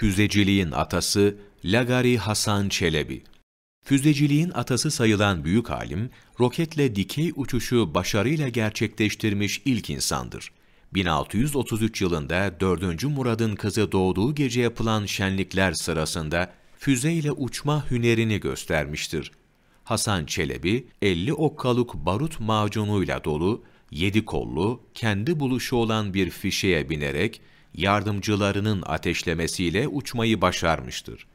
Füzeciliğin atası Lagari Hasan Çelebi Füzeciliğin atası sayılan büyük alim, roketle dikey uçuşu başarıyla gerçekleştirmiş ilk insandır. 1633 yılında 4. Murad'ın kızı doğduğu gece yapılan şenlikler sırasında füzeyle uçma hünerini göstermiştir. Hasan Çelebi, 50 okkaluk barut macunuyla dolu, yedi kollu, kendi buluşu olan bir fişeye binerek yardımcılarının ateşlemesiyle uçmayı başarmıştır.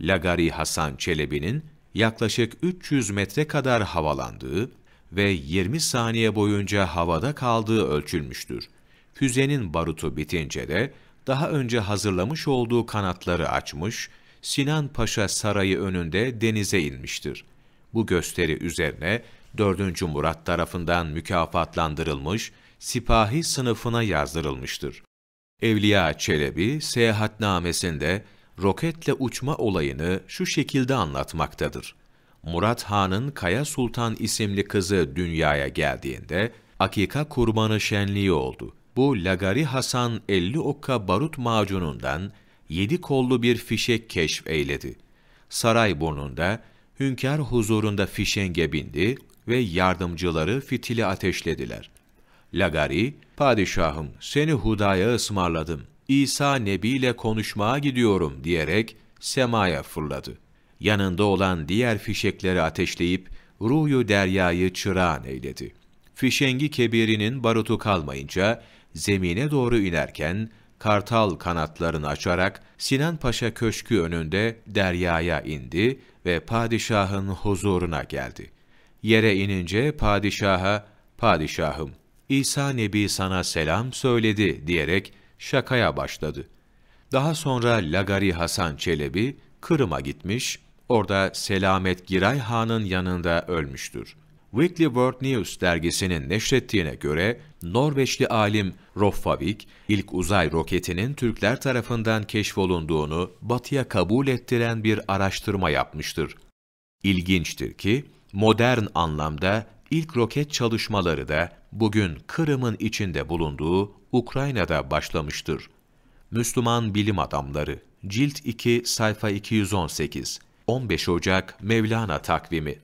Lagari Hasan Çelebi'nin yaklaşık 300 metre kadar havalandığı ve 20 saniye boyunca havada kaldığı ölçülmüştür. Füzenin barutu bitince de daha önce hazırlamış olduğu kanatları açmış, Sinan Paşa sarayı önünde denize inmiştir. Bu gösteri üzerine 4. Murat tarafından mükafatlandırılmış, sipahi sınıfına yazdırılmıştır. Evliya Çelebi seyahatnamesinde roketle uçma olayını şu şekilde anlatmaktadır. Murat Han'ın Kaya Sultan isimli kızı dünyaya geldiğinde akika kurbanı şenliği oldu. Bu Lagari Hasan 50 okka barut macunundan yedi kollu bir fişek keşf eyledi. Saray burnunda hünkâr huzurunda fişenge bindi ve yardımcıları fitili ateşlediler. Lagari, padişahım seni hudaya ısmarladım. İsa Nebi ile konuşmaya gidiyorum diyerek semaya fırladı. Yanında olan diğer fişekleri ateşleyip ruyu deryayı çırağan eyledi. Fişengi kebirinin barutu kalmayınca zemine doğru inerken kartal kanatlarını açarak Sinan Paşa Köşkü önünde deryaya indi ve padişahın huzuruna geldi. Yere inince padişaha, padişahım İsa Nebi sana selam söyledi diyerek şakaya başladı. Daha sonra Lagari Hasan Çelebi Kırım'a gitmiş, orada Selamet Giray Han'ın yanında ölmüştür. Weekly World News dergisinin neşrettiğine göre Norveçli alim Roffavik, ilk uzay roketinin Türkler tarafından keşfolunduğunu batıya kabul ettiren bir araştırma yapmıştır. İlginçtir ki, modern anlamda ilk roket çalışmaları da bugün Kırım'ın içinde bulunduğu Ukrayna'da başlamıştır. Müslüman Bilim Adamları Cilt 2 Sayfa 218 15 Ocak Mevlana Takvimi